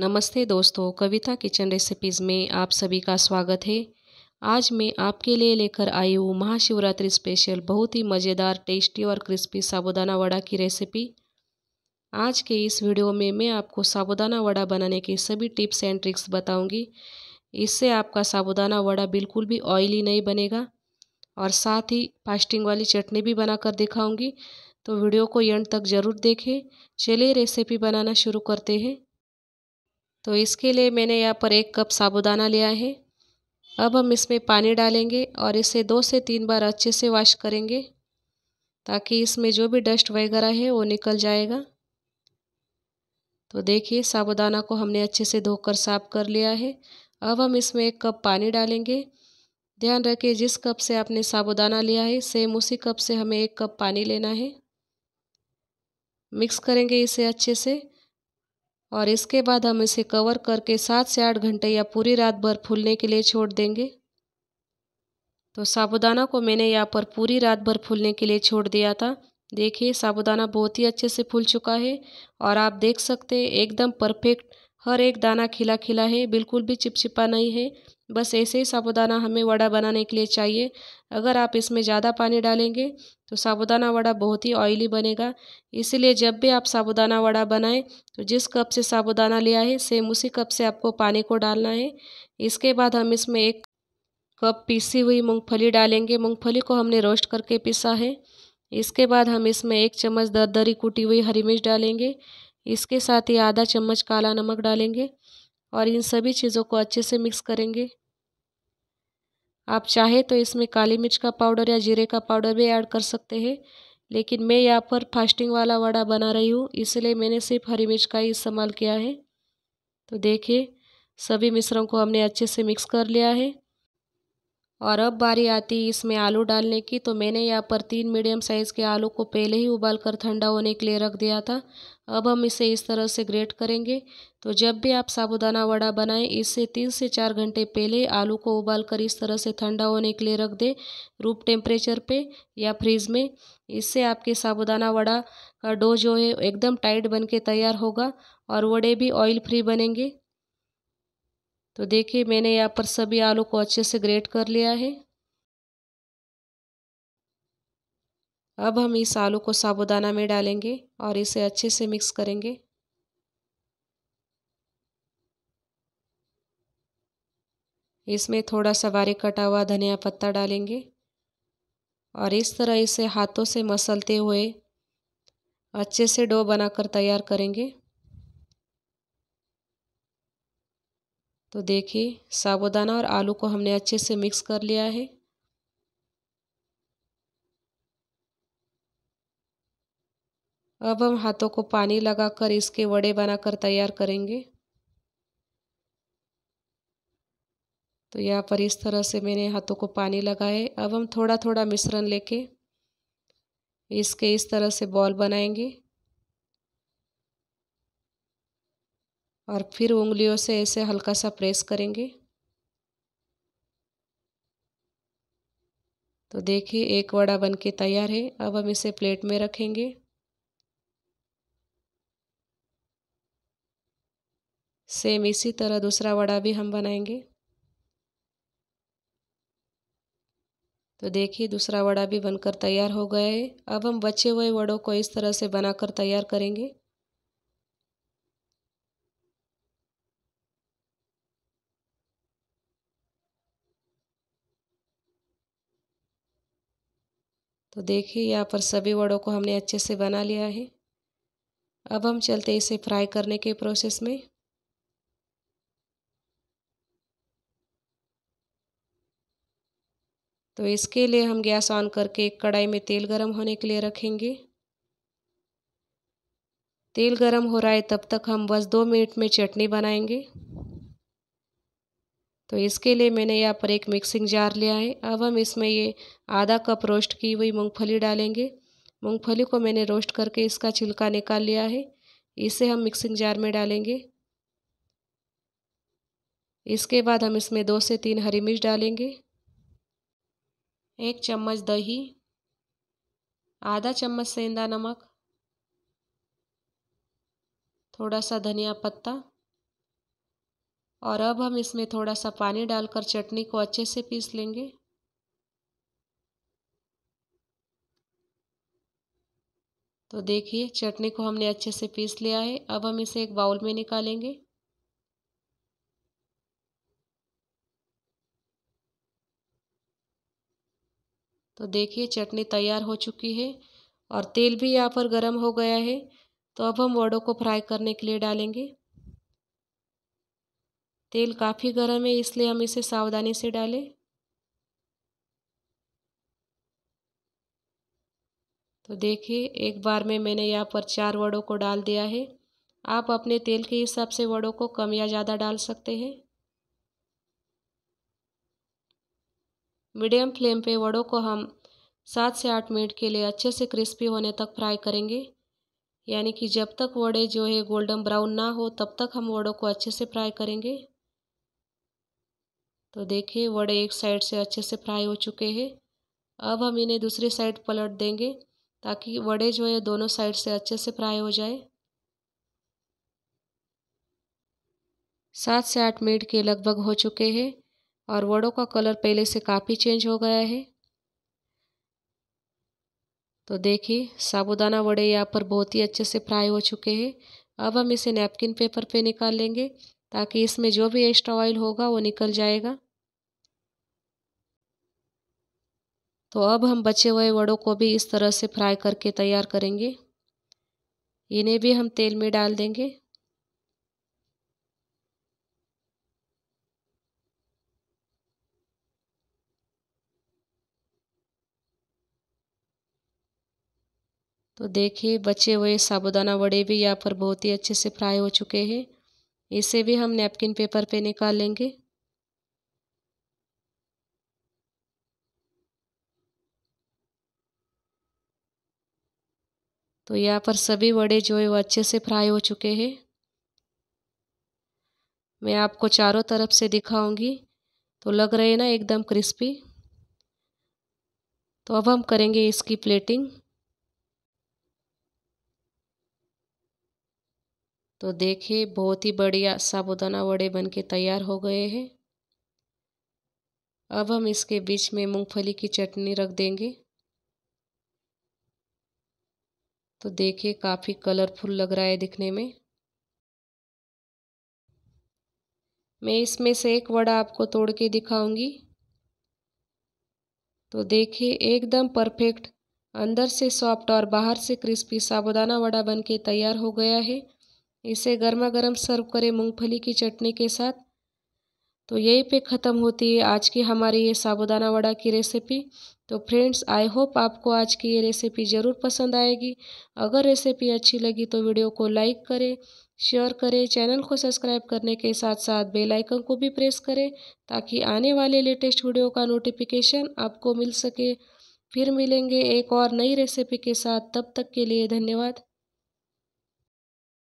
नमस्ते दोस्तों कविता kitchen recipes में आप सभी का स्वागत है आज मैं आपके लिए लेकर आई हूँ महाशिवरात्रि स्पेशल बहुत ही मज़ेदार टेस्टी और क्रिस्पी साबुदाना वड़ा की रेसिपी आज के इस वीडियो में मैं आपको साबुदाना वड़ा बनाने के सभी टिप्स एंड ट्रिक्स बताऊँगी इससे आपका साबुदाना वड़ा बिल्कुल भी ऑयली नहीं बनेगा और साथ ही फास्टिंग वाली चटनी भी बनाकर दिखाऊंगी तो वीडियो को एंड तक ज़रूर देखें चलिए रेसिपी बनाना शुरू करते हैं तो इसके लिए मैंने यहाँ पर एक कप साबुदाना लिया है अब हम इसमें पानी डालेंगे और इसे दो से तीन बार अच्छे से वॉश करेंगे ताकि इसमें जो भी डस्ट वगैरह है वो निकल जाएगा तो देखिए साबुदाना को हमने अच्छे से धोकर साफ कर लिया है अब हम इसमें एक कप पानी डालेंगे ध्यान रखिए जिस कप से आपने साबुदाना लिया है सेम उसी कप से हमें एक कप पानी लेना है मिक्स करेंगे इसे अच्छे से और इसके बाद हम इसे कवर करके सात से आठ घंटे या पूरी रात भर फूलने के लिए छोड़ देंगे तो साबुदाना को मैंने यहाँ पर पूरी रात भर फूलने के लिए छोड़ दिया था देखिए साबुदाना बहुत ही अच्छे से फूल चुका है और आप देख सकते हैं एकदम परफेक्ट हर एक दाना खिला खिला है बिल्कुल भी चिपचिपा नहीं है बस ऐसे ही साबुदाना हमें वड़ा बनाने के लिए चाहिए अगर आप इसमें ज़्यादा पानी डालेंगे तो साबुदाना वड़ा बहुत ही ऑयली बनेगा इसीलिए जब भी आप साबुदाना वड़ा बनाएं तो जिस कप से साबुदाना लिया है सेम उसी कप से आपको पानी को डालना है इसके बाद हम इसमें एक कप पीसी हुई मूँगफली डालेंगे मूँगफली को हमने रोस्ट करके पीसा है इसके बाद हम इसमें एक चम्मच दरी कूटी हुई हरी मिर्च डालेंगे इसके साथ ही आधा चम्मच काला नमक डालेंगे और इन सभी चीज़ों को अच्छे से मिक्स करेंगे आप चाहे तो इसमें काली मिर्च का पाउडर या जीरे का पाउडर भी ऐड कर सकते हैं लेकिन मैं यहाँ पर फास्टिंग वाला वड़ा बना रही हूँ इसलिए मैंने सिर्फ हरी मिर्च का ही इस्तेमाल किया है तो देखिए सभी मिश्रण को हमने अच्छे से मिक्स कर लिया है और अब बारी आती है इसमें आलू डालने की तो मैंने यहाँ पर तीन मीडियम साइज़ के आलू को पहले ही उबाल कर ठंडा होने के लिए रख दिया था अब हम इसे इस तरह से ग्रेट करेंगे तो जब भी आप साबुदाना वड़ा बनाएं इससे तीन से चार घंटे पहले आलू को उबाल कर इस तरह से ठंडा होने के लिए रख दें रूप टेम्परेचर पर या फ्रीज़ में इससे आपके साबुदाना वड़ा का डो जो है एकदम टाइट बन के तैयार होगा और वड़े भी ऑयल फ्री बनेंगे तो देखिए मैंने यहाँ पर सभी आलू को अच्छे से ग्रेट कर लिया है अब हम इस आलू को साबुदाना में डालेंगे और इसे अच्छे से मिक्स करेंगे इसमें थोड़ा सा बारीक कटा हुआ धनिया पत्ता डालेंगे और इस तरह इसे हाथों से मसलते हुए अच्छे से डो बनाकर तैयार करेंगे तो देखिए साबुदाना और आलू को हमने अच्छे से मिक्स कर लिया है अब हम हाथों को पानी लगाकर इसके वड़े बनाकर तैयार करेंगे तो यहाँ पर इस तरह से मैंने हाथों को पानी लगाए अब हम थोड़ा थोड़ा मिश्रण लेके इसके इस तरह से बॉल बनाएंगे और फिर उंगलियों से ऐसे हल्का सा प्रेस करेंगे तो देखिए एक वड़ा बनके तैयार है अब हम इसे प्लेट में रखेंगे सेम इसी तरह दूसरा वड़ा भी हम बनाएंगे तो देखिए दूसरा वड़ा भी बनकर तैयार हो गया है अब हम बचे हुए वड़ों को इस तरह से बनाकर तैयार करेंगे तो देखिए यहाँ पर सभी वड़ों को हमने अच्छे से बना लिया है अब हम चलते इसे फ्राई करने के प्रोसेस में तो इसके लिए हम गैस ऑन करके एक कढ़ाई में तेल गरम होने के लिए रखेंगे तेल गरम हो रहा है तब तक हम बस दो मिनट में चटनी बनाएंगे तो इसके लिए मैंने यहाँ पर एक मिक्सिंग जार लिया है अब हम इसमें ये आधा कप रोस्ट की हुई मूँगफली डालेंगे मूँगफली को मैंने रोस्ट करके इसका छिलका निकाल लिया है इसे हम मिक्सिंग जार में डालेंगे इसके बाद हम इसमें दो से तीन हरी मिर्च डालेंगे एक चम्मच दही आधा चम्मच सेंधा नमक थोड़ा सा धनिया पत्ता और अब हम इसमें थोड़ा सा पानी डालकर चटनी को अच्छे से पीस लेंगे तो देखिए चटनी को हमने अच्छे से पीस लिया है अब हम इसे एक बाउल में निकालेंगे तो देखिए चटनी तैयार हो चुकी है और तेल भी यहाँ पर गर्म हो गया है तो अब हम वड़ों को फ्राई करने के लिए डालेंगे तेल काफ़ी गर्म है इसलिए हम इसे सावधानी से डालें तो देखिए एक बार में मैंने यहाँ पर चार वड़ों को डाल दिया है आप अपने तेल के हिसाब से वड़ों को कम या ज़्यादा डाल सकते हैं मीडियम फ्लेम पे वड़ों को हम सात से आठ मिनट के लिए अच्छे से क्रिस्पी होने तक फ्राई करेंगे यानी कि जब तक वड़े जो है गोल्डन ब्राउन ना हो तब तक हम वड़ों को अच्छे से फ्राई करेंगे तो देखिए वड़े एक साइड से अच्छे से फ्राई हो चुके हैं अब हम इन्हें दूसरी साइड पलट देंगे ताकि वड़े जो है दोनों साइड से अच्छे से फ्राई हो जाए सात से आठ मिनट के लगभग हो चुके हैं और वड़ों का कलर पहले से काफ़ी चेंज हो गया है तो देखिए साबुदाना वड़े यहाँ पर बहुत ही अच्छे से फ्राई हो चुके हैं अब हम इसे नैपकिन पेपर पे निकाल लेंगे ताकि इसमें जो भी एक्स्ट्रा ऑयल होगा वो निकल जाएगा तो अब हम बचे हुए वड़ों को भी इस तरह से फ्राई करके तैयार करेंगे इन्हें भी हम तेल में डाल देंगे तो देखिए बचे हुए साबुदाना वड़े भी यहाँ पर बहुत ही अच्छे से फ्राई हो चुके हैं इसे भी हम नैपकिन पेपर पे निकालेंगे तो यहाँ पर सभी वड़े जो है वो अच्छे से फ्राई हो चुके हैं मैं आपको चारों तरफ से दिखाऊंगी तो लग रहे ना एकदम क्रिस्पी तो अब हम करेंगे इसकी प्लेटिंग तो देखिए बहुत ही बढ़िया साबुदाना वड़े बनके तैयार हो गए हैं अब हम इसके बीच में मूंगफली की चटनी रख देंगे तो देखिए काफ़ी कलरफुल लग रहा है दिखने में मैं इसमें से एक वड़ा आपको तोड़ के दिखाऊंगी तो देखिए एकदम परफेक्ट अंदर से सॉफ्ट और बाहर से क्रिस्पी साबुदाना वड़ा बनके तैयार हो गया है इसे गर्मा गर्म सर्व करें मूंगफली की चटनी के साथ तो यहीं पे ख़त्म होती है आज की हमारी ये साबुदाना वड़ा की रेसिपी तो फ्रेंड्स आई होप आपको आज की ये रेसिपी ज़रूर पसंद आएगी अगर रेसिपी अच्छी लगी तो वीडियो को लाइक करें शेयर करें चैनल को सब्सक्राइब करने के साथ साथ बेल आइकन को भी प्रेस करें ताकि आने वाले लेटेस्ट वीडियो का नोटिफिकेशन आपको मिल सके फिर मिलेंगे एक और नई रेसिपी के साथ तब तक के लिए धन्यवाद